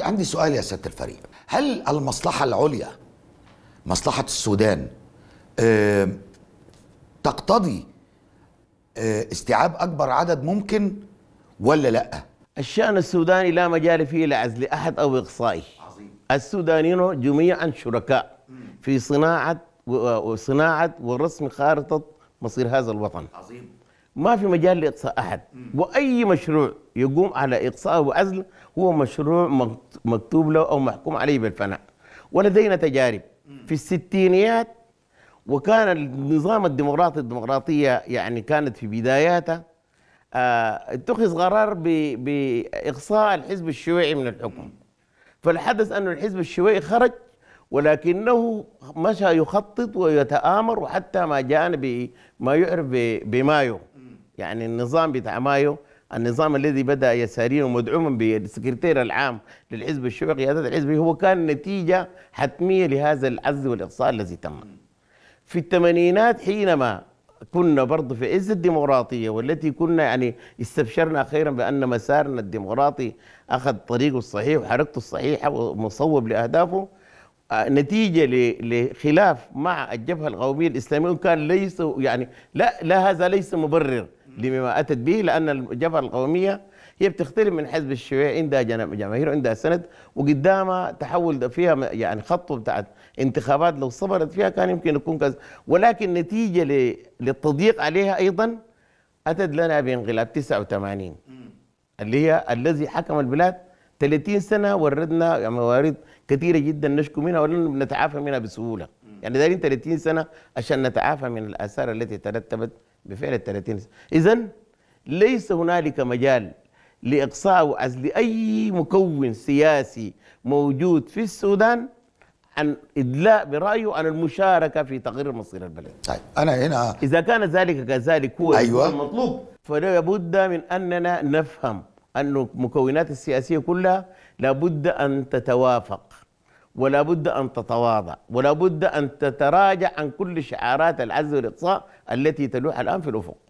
عندي سؤال يا سياده الفريق هل المصلحه العليا مصلحه السودان أه تقتضي أه استيعاب اكبر عدد ممكن ولا لا الشان السوداني لا مجال فيه لعزل احد او اقصائه السودانيون جميعا شركاء في صناعه وصناعه ورسم خارطه مصير هذا الوطن عظيم ما في مجال لاقصاء احد واي مشروع يقوم على اقصاء وعزل هو مشروع مكتوب له او محكوم عليه بالفناء ولدينا تجارب في الستينيات وكان النظام الديمقراطي الديمقراطيه يعني كانت في بداياته آه، اتخذ قرار باقصاء الحزب الشيوعي من الحكم فالحدث ان الحزب الشيوعي خرج ولكنه مشى يخطط ويتآمر وحتى ما جاءنا بما يعرف بمايو يعني النظام بتاع مايو النظام الذي بدا يساريا ومدعوما بالسكرتير العام للحزب الشيوعي قياده الحزب هو كان نتيجه حتميه لهذا العز والاقصاء الذي تم. في الثمانينات حينما كنا برضه في عز الديمقراطيه والتي كنا يعني استبشرنا اخيرا بان مسارنا الديمقراطي اخذ طريقه الصحيح وحركته الصحيحه ومصوب لاهدافه نتيجة لخلاف مع الجبهة القومية الإسلامية وكان ليس يعني لا, لا هذا ليس مبرر لما أتت به لأن الجبهة القومية هي بتختلف من حزب الشيوعي عندها جماهير عندها سند وقدامها تحول فيها يعني خط بتاعت انتخابات لو صبرت فيها كان يمكن يكون كذا ولكن نتيجة للتضييق عليها أيضا أتت لنا بانقلاب 89 اللي هي الذي حكم البلاد 30 سنه وردنا يعني موارد كثيره جدا نشكو منها ولن نتعافى منها بسهوله يعني دايرين 30 سنه عشان نتعافى من الاثار التي ترتبت بفعل ال 30 سنه اذا ليس هنالك مجال لاقصاء وعزل اي مكون سياسي موجود في السودان عن ادلاء برايه عن المشاركه في تقرير مصير البلد. طيب انا هنا اذا كان ذلك كذلك هو أيوة. المطلوب فلا بد من اننا نفهم أن المكونات السياسية كلها لابد أن تتوافق ولا بد أن تتواضع ولا بد أن تتراجع عن كل شعارات العز والإقصاء التي تلوح الآن في الأفق